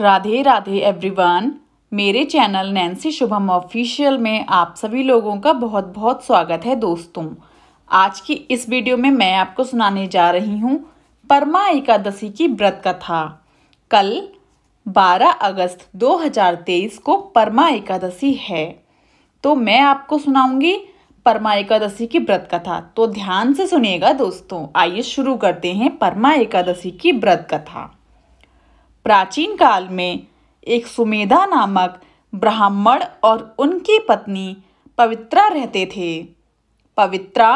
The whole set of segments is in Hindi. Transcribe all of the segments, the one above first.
राधे राधे एवरीवन मेरे चैनल नैन्सी शुभम ऑफिशियल में आप सभी लोगों का बहुत बहुत स्वागत है दोस्तों आज की इस वीडियो में मैं आपको सुनाने जा रही हूँ परमा एकादशी की व्रत कथा कल 12 अगस्त 2023 को परमा एकादशी है तो मैं आपको सुनाऊंगी परमा एकादशी की व्रत कथा तो ध्यान से सुनिएगा दोस्तों आइए शुरू करते हैं परमा एकादशी की व्रत कथा प्राचीन काल में एक सुमेधा नामक ब्राह्मण और उनकी पत्नी पवित्रा रहते थे पवित्रा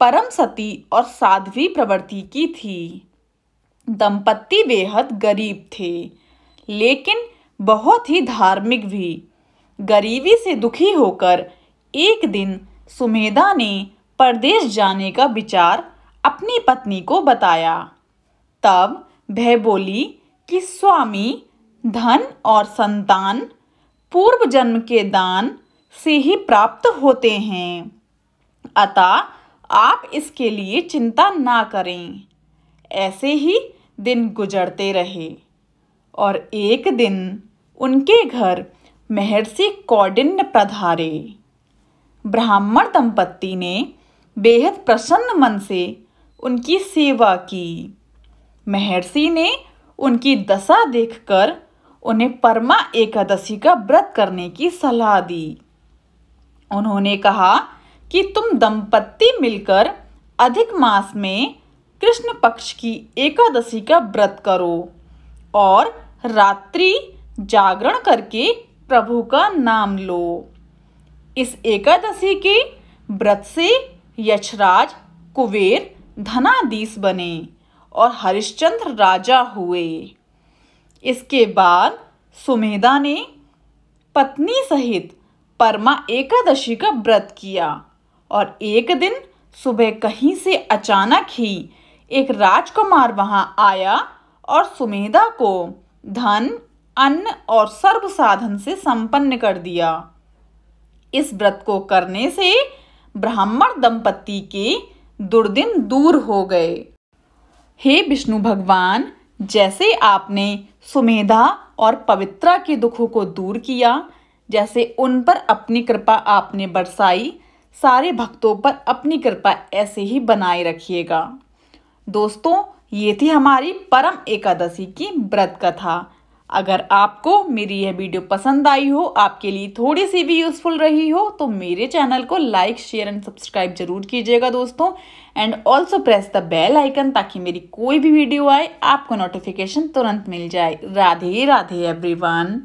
परम सती और साध्वी प्रवृत्ति की थी दंपत्ति बेहद गरीब थे लेकिन बहुत ही धार्मिक भी गरीबी से दुखी होकर एक दिन सुमेधा ने परदेश जाने का विचार अपनी पत्नी को बताया तब वह बोली कि स्वामी धन और संतान पूर्व जन्म के दान से ही प्राप्त होते हैं अतः आप इसके लिए चिंता ना करें ऐसे ही दिन गुजरते रहे और एक दिन उनके घर महर्षि कौडिन्य पधारे ब्राह्मण दंपत्ति ने बेहद प्रसन्न मन से उनकी सेवा की महर्षि ने उनकी दशा देखकर उन्हें परमा एकादशी का व्रत करने की सलाह दी उन्होंने कहा कि तुम दंपत्ति मिलकर अधिक मास में कृष्ण पक्ष की एकादशी का व्रत करो और रात्रि जागरण करके प्रभु का नाम लो इस एकादशी के व्रत से यक्षराज कुबेर धनादीश बने और हरिश्चंद्र राजा हुए इसके बाद सुमेधा ने पत्नी सहित परमा एकादशी का व्रत किया और एक दिन सुबह कहीं से अचानक ही एक राजकुमार वहां आया और सुमेधा को धन अन्न और सर्व साधन से संपन्न कर दिया इस व्रत को करने से ब्राह्मण दंपति के दुर्दिन दूर हो गए हे विष्णु भगवान जैसे आपने सुमेधा और पवित्रा के दुखों को दूर किया जैसे उन पर अपनी कृपा आपने बरसाई सारे भक्तों पर अपनी कृपा ऐसे ही बनाए रखिएगा दोस्तों ये थी हमारी परम एकादशी की व्रत कथा अगर आपको मेरी यह वीडियो पसंद आई हो आपके लिए थोड़ी सी भी यूज़फुल रही हो तो मेरे चैनल को लाइक शेयर एंड सब्सक्राइब जरूर कीजिएगा दोस्तों and also press the bell icon ताकि मेरी कोई भी वीडियो आए आपको नोटिफिकेशन तुरंत मिल जाए राधे राधे एवरीवन